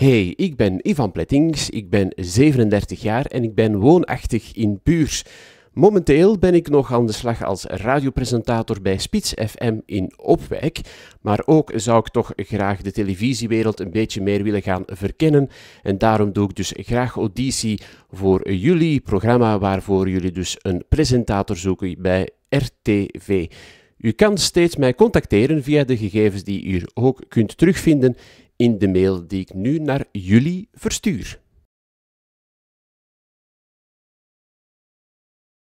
Hey, ik ben Ivan Plettings, ik ben 37 jaar en ik ben woonachtig in Buurs. Momenteel ben ik nog aan de slag als radiopresentator bij Spits FM in Opwijk, maar ook zou ik toch graag de televisiewereld een beetje meer willen gaan verkennen en daarom doe ik dus graag auditie voor jullie programma waarvoor jullie dus een presentator zoeken bij RTV. U kan steeds mij contacteren via de gegevens die u ook kunt terugvinden in de mail die ik nu naar jullie verstuur.